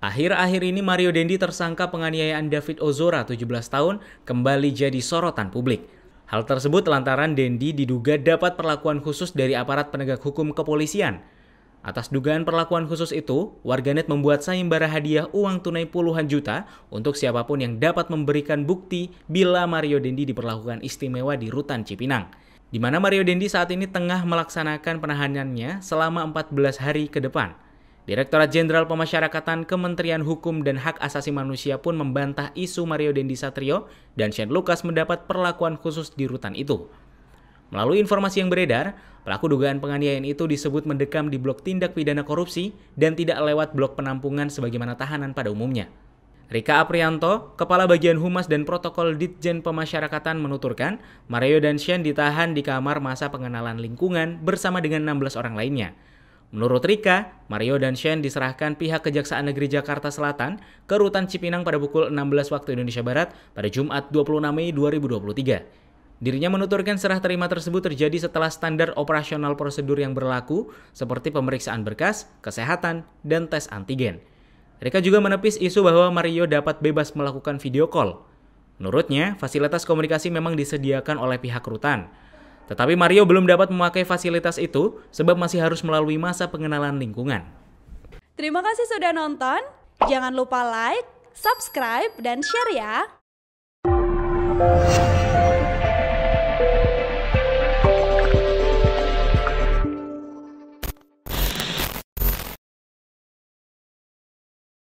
Akhir-akhir ini Mario Dendi tersangka penganiayaan David Ozora 17 tahun kembali jadi sorotan publik. Hal tersebut lantaran Dendi diduga dapat perlakuan khusus dari aparat penegak hukum kepolisian. Atas dugaan perlakuan khusus itu, warganet membuat sayembara hadiah uang tunai puluhan juta untuk siapapun yang dapat memberikan bukti bila Mario Dendi diperlakukan istimewa di Rutan Cipinang di mana Mario Dendi saat ini tengah melaksanakan penahanannya selama 14 hari ke depan. Direktorat Jenderal Pemasyarakatan Kementerian Hukum dan Hak Asasi Manusia pun membantah isu Mario Dendi Satrio dan Shane Lucas mendapat perlakuan khusus di rutan itu. Melalui informasi yang beredar, pelaku dugaan penganiayaan itu disebut mendekam di blok tindak pidana korupsi dan tidak lewat blok penampungan sebagaimana tahanan pada umumnya. Rika Aprianto, Kepala Bagian Humas dan Protokol Ditjen Pemasyarakatan menuturkan, Mario dan Shen ditahan di kamar masa pengenalan lingkungan bersama dengan 16 orang lainnya. Menurut Rika, Mario dan Shen diserahkan pihak Kejaksaan Negeri Jakarta Selatan ke Rutan Cipinang pada pukul 16 waktu Indonesia Barat pada Jumat 26 Mei 2023. Dirinya menuturkan serah terima tersebut terjadi setelah standar operasional prosedur yang berlaku seperti pemeriksaan berkas, kesehatan, dan tes antigen. Mereka juga menepis isu bahwa Mario dapat bebas melakukan video call. Menurutnya, fasilitas komunikasi memang disediakan oleh pihak rutan. Tetapi Mario belum dapat memakai fasilitas itu sebab masih harus melalui masa pengenalan lingkungan. Terima kasih sudah nonton. Jangan lupa like, subscribe, dan share ya.